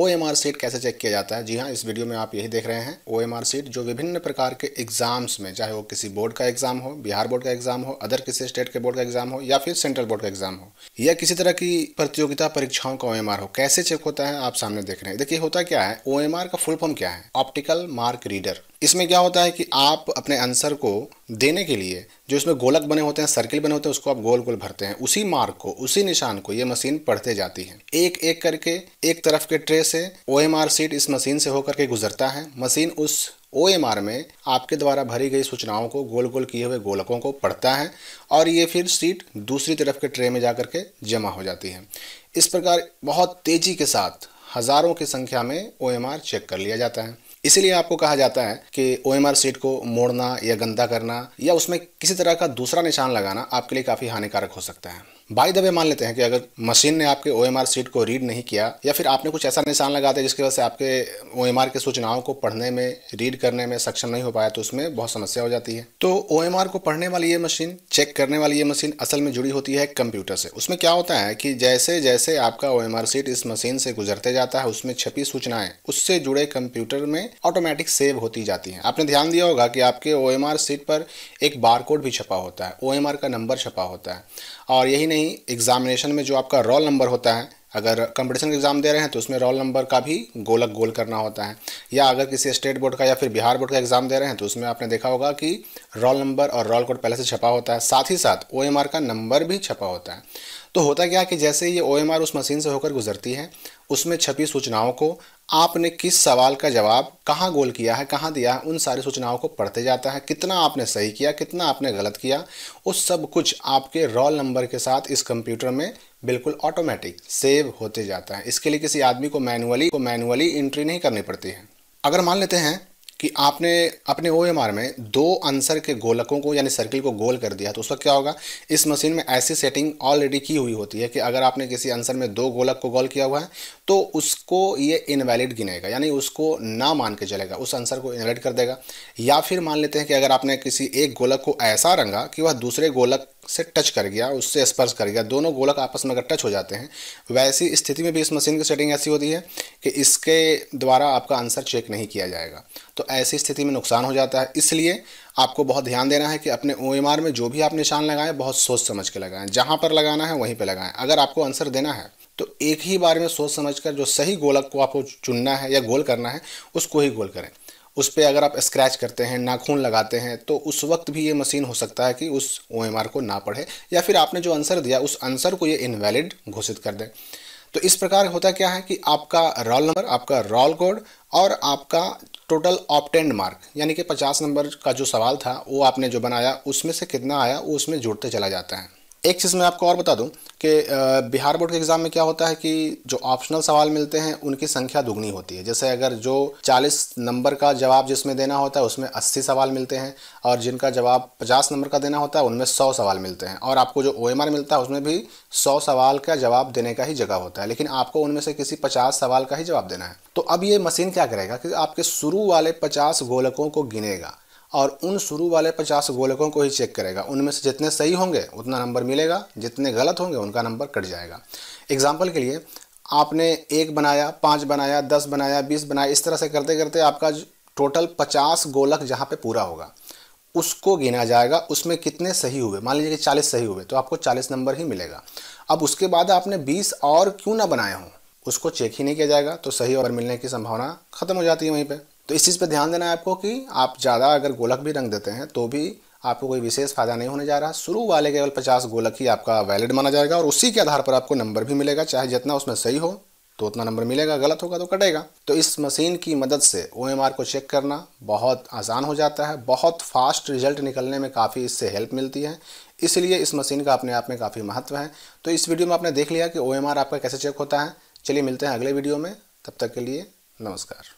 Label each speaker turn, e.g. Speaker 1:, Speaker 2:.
Speaker 1: ओ M R sheet कैसे check किया जाता है जी हाँ इस वीडियो में आप यही देख रहे हैं ओ एम आर सीट जो विभिन्न प्रकार के एग्जाम्स में चाहे वो किसी बोर्ड का एग्जाम हो बिहार बोर्ड का एग्जाम हो अदर किसी स्टेट के बोर्ड का एग्जाम हो या फिर सेंट्रल बोर्ड का एग्जाम हो या किसी तरह की प्रतियोगिता परीक्षाओं का ओ एम आर हो कैसे चेक होता है आप सामने देख रहे हैं देखिए होता क्या है ओ एम आर का फुल फॉर्म क्या है ऑप्टिकल मार्क रीडर इसमें क्या होता है कि आप अपने आंसर को देने के लिए जो इसमें गोलक बने होते हैं सर्किल बने होते हैं उसको आप गोल गोल भरते हैं उसी मार्क को उसी निशान को ये मशीन पढ़ते जाती है एक एक करके एक तरफ के ट्रे से ओ एम आर सीट इस मशीन से होकर के गुजरता है मशीन उस ओ एम आर में आपके द्वारा भरी गई सूचनाओं को गोल गोल किए हुए गोलकों को पढ़ता है और ये फिर सीट दूसरी तरफ के ट्रे में जा के जमा हो जाती है इस प्रकार बहुत तेज़ी के साथ हज़ारों की संख्या में ओ एम आर चेक कर लिया जाता है इसीलिए आपको कहा जाता है कि ओ एम सीट को मोड़ना या गंदा करना या उसमें किसी तरह का दूसरा निशान लगाना आपके लिए काफ़ी हानिकारक हो सकता है बाई दबे मान लेते हैं कि अगर मशीन ने आपके ओ एम सीट को रीड नहीं किया या फिर आपने कुछ ऐसा निशान लगा दिया जिसकी वजह से आपके ओ एम सूचनाओं को पढ़ने में रीड करने में सक्षम नहीं हो पाया तो उसमें बहुत समस्या हो जाती है तो ओ एम को पढ़ने वाली ये मशीन चेक करने वाली ये मशीन असल में जुड़ी होती है कंप्यूटर से उसमें क्या होता है कि जैसे जैसे आपका ओ एम सीट इस मशीन से गुजरते जाता है उसमें छपी सूचनाएं उससे जुड़े कंप्यूटर में ऑटोमेटिक सेव होती जाती हैं आपने ध्यान दिया होगा कि आपके ओ एम सीट पर एक बार भी छपा होता है ओ एम का नंबर छपा होता है और यही नहीं ही एग्जामिनेशन में जो आपका रोल नंबर होता है अगर कंपटीशन एग्ज़ाम दे रहे हैं तो उसमें रोल नंबर का भी गोलक गोल करना होता है या अगर किसी स्टेट बोर्ड का या फिर बिहार बोर्ड का एग्ज़ाम दे रहे हैं तो उसमें आपने देखा होगा कि रोल नंबर और रोल कोड पहले से छपा होता है साथ ही साथ ओ का नंबर भी छपा होता है तो होता क्या कि जैसे ये ओ उस मशीन से होकर गुजरती है उसमें छपी सूचनाओं को आपने किस सवाल का जवाब कहाँ गोल किया है कहाँ दिया है उन सारी सूचनाओं को पढ़ते जाता है कितना आपने सही किया कितना आपने गलत किया उस सब कुछ आपके रोल नंबर के साथ इस कंप्यूटर में बिल्कुल ऑटोमेटिक सेव होते जाता है इसके लिए किसी आदमी को मैनुअली को मैनुअली एंट्री नहीं करनी पड़ती है अगर मान लेते हैं कि आपने अपने ओ में दो आंसर के गोलकों को यानी सर्किल को गोल कर दिया तो उस वक्त क्या होगा इस मशीन में ऐसी सेटिंग ऑलरेडी की हुई होती है कि अगर आपने किसी आंसर में दो गोलक को गोल किया हुआ है तो उसको ये इनवैलिड गिनेगा यानी उसको ना मान के चलेगा उस आंसर को इनवैलिड कर देगा या फिर मान लेते हैं कि अगर आपने किसी एक गोलक को ऐसा रंगा कि वह दूसरे गोलक से टच कर गया उससे स्पर्श कर गया दोनों गोलक आपस में अगर टच हो जाते हैं वैसी स्थिति में भी इस मशीन की सेटिंग ऐसी होती है कि इसके द्वारा आपका आंसर चेक नहीं किया जाएगा तो ऐसी स्थिति में नुकसान हो जाता है इसलिए आपको बहुत ध्यान देना है कि अपने ओ में जो भी आप निशान लगाएं बहुत सोच समझ के लगाएं जहाँ पर लगाना है वहीं पर लगाएं अगर आपको आंसर देना है तो एक ही बार में सोच समझ कर जो सही गोलक को आपको चुनना है या गोल करना है उसको ही गोल करें उस पर अगर आप स्क्रैच करते हैं नाखून लगाते हैं तो उस वक्त भी ये मशीन हो सकता है कि उस ओ को ना पढ़े या फिर आपने जो आंसर दिया उस आंसर को ये इनवैलिड घोषित कर दें तो इस प्रकार होता क्या है कि आपका रोल नंबर आपका रोल कोड और आपका टोटल ऑप्टेंड मार्क यानी कि 50 नंबर का जो सवाल था वो आपने जो बनाया उसमें से कितना आया वो उसमें जुड़ते चला जाता है एक चीज़ मैं आपको और बता दूं कि बिहार बोर्ड के एग्ज़ाम में क्या होता है कि जो ऑप्शनल सवाल मिलते हैं उनकी संख्या दुगनी होती है जैसे अगर जो 40 नंबर का जवाब जिसमें देना होता है उसमें 80 सवाल मिलते हैं और जिनका जवाब 50 नंबर का देना होता है उनमें 100 सवाल मिलते हैं और आपको जो ओ मिलता है उसमें भी सौ सवाल का जवाब देने का ही जगह होता है लेकिन आपको उनमें से किसी पचास सवाल का ही जवाब देना है तो अब ये मशीन क्या करेगा कि आपके शुरू वाले पचास गोलकों को गिनेगा और उन शुरू वाले पचास गोलकों को ही चेक करेगा उनमें से जितने सही होंगे उतना नंबर मिलेगा जितने गलत होंगे उनका नंबर कट जाएगा एग्जाम्पल के लिए आपने एक बनाया पाँच बनाया दस बनाया बीस बनाया इस तरह से करते करते आपका टोटल पचास गोलक जहाँ पे पूरा होगा उसको गिना जाएगा उसमें कितने सही हुए मान लीजिए कि चालीस सही हुए तो आपको चालीस नंबर ही मिलेगा अब उसके बाद आपने बीस और क्यों ना बनाए हों उसको चेक ही नहीं किया जाएगा तो सही और मिलने की संभावना खत्म हो जाती है वहीं पर तो इस चीज़ पर ध्यान देना है आपको कि आप ज़्यादा अगर गोलक भी रंग देते हैं तो भी आपको कोई विशेष फायदा नहीं होने जा रहा शुरू वाले केवल पचास गोलक ही आपका वैलिड माना जाएगा और उसी के आधार पर आपको नंबर भी मिलेगा चाहे जितना उसमें सही हो तो उतना नंबर मिलेगा गलत होगा तो कटेगा तो इस मशीन की मदद से ओ को चेक करना बहुत आसान हो जाता है बहुत फास्ट रिजल्ट निकलने में काफ़ी इससे हेल्प मिलती है इसलिए इस मशीन का अपने आप में काफ़ी महत्व है तो इस वीडियो में आपने देख लिया कि ओ आपका कैसे चेक होता है चलिए मिलते हैं अगले वीडियो में तब तक के लिए नमस्कार